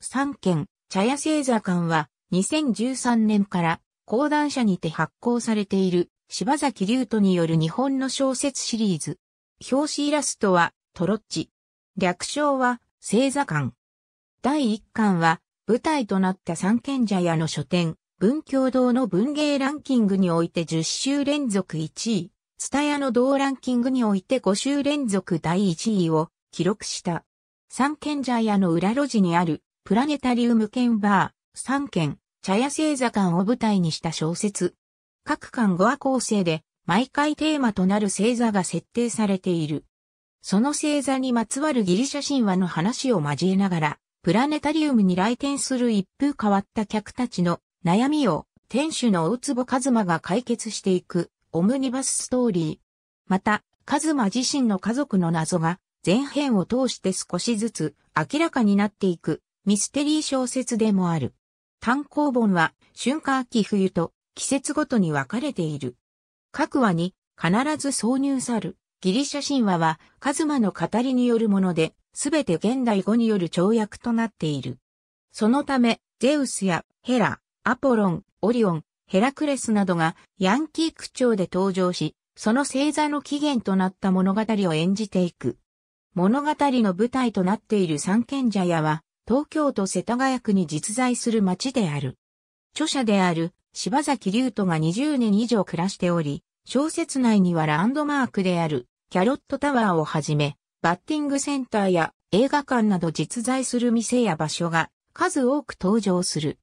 三軒、茶屋星座館は2013年から講談社にて発行されている柴崎龍斗による日本の小説シリーズ。表紙イラストはトロッチ。略称は星座館。第一巻は舞台となった三軒茶屋の書店、文教堂の文芸ランキングにおいて10週連続1位、津タヤの同ランキングにおいて5週連続第1位を記録した。三軒茶屋の裏路地にあるプラネタリウム兼バー、3軒、茶屋星座館を舞台にした小説。各館5話構成で、毎回テーマとなる星座が設定されている。その星座にまつわるギリシャ神話の話を交えながら、プラネタリウムに来店する一風変わった客たちの悩みを店主の大坪和馬が解決していくオムニバスストーリー。また、和馬自身の家族の謎が前編を通して少しずつ明らかになっていくミステリー小説でもある。単行本は春夏秋冬と季節ごとに分かれている。各話に必ず挿入さる。ギリシャ神話はカズマの語りによるもので、すべて現代語による跳躍となっている。そのため、ゼウスやヘラ、アポロン、オリオン、ヘラクレスなどがヤンキー区長で登場し、その星座の起源となった物語を演じていく。物語の舞台となっている三賢者やは、東京都世田谷区に実在する町である。著者である柴崎隆斗が20年以上暮らしており、小説内にはランドマークであるキャロットタワーをはじめ、バッティングセンターや映画館など実在する店や場所が数多く登場する。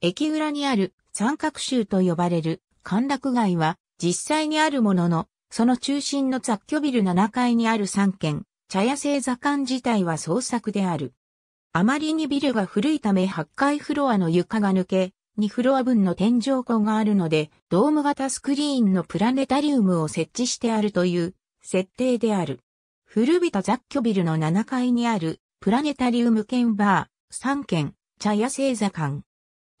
駅裏にある三角州と呼ばれる歓楽街は実際にあるものの、その中心の雑居ビル7階にある3軒、茶屋製座館自体は創作である。あまりにビルが古いため8階フロアの床が抜け、2フロア分の天井庫があるので、ドーム型スクリーンのプラネタリウムを設置してあるという設定である。古びた雑居ビルの7階にあるプラネタリウム兼バー3軒茶屋星座館。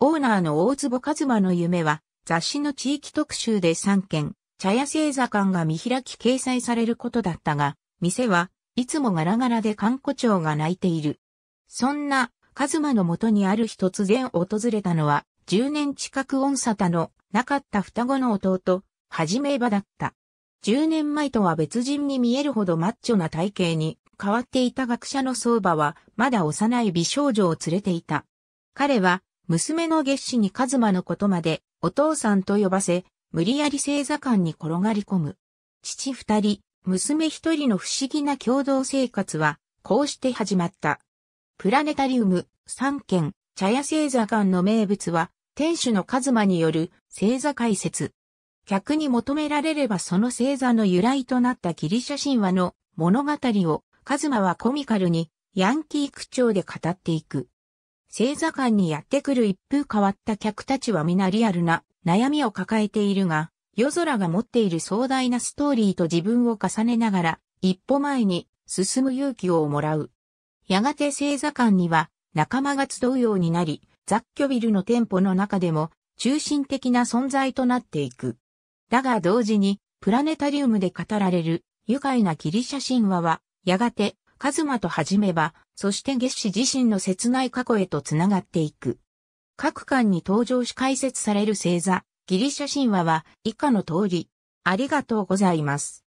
オーナーの大坪和馬の夢は雑誌の地域特集で3軒茶屋星座館が見開き掲載されることだったが、店はいつもガラガラで観光庁が泣いている。そんな、カズマのもとにある日突然訪れたのは、10年近く音沙汰のなかった双子の弟、はじめばだった。10年前とは別人に見えるほどマッチョな体型に変わっていた学者の相場は、まだ幼い美少女を連れていた。彼は、娘の月子にカズマのことまで、お父さんと呼ばせ、無理やり星座館に転がり込む。父二人、娘一人の不思議な共同生活は、こうして始まった。プラネタリウム、3県、茶屋星座館の名物は、店主のカズマによる星座解説。客に求められればその星座の由来となったギリシャ神話の物語を、カズマはコミカルに、ヤンキー口調で語っていく。星座館にやってくる一風変わった客たちは皆リアルな悩みを抱えているが、夜空が持っている壮大なストーリーと自分を重ねながら、一歩前に進む勇気をもらう。やがて星座館には仲間が集うようになり、雑居ビルの店舗の中でも中心的な存在となっていく。だが同時に、プラネタリウムで語られる愉快なギリシャ神話は、やがて、カズマと始めば、そして月子自身の切ない過去へとつながっていく。各巻に登場し解説される星座、ギリシャ神話は以下の通り、ありがとうございます。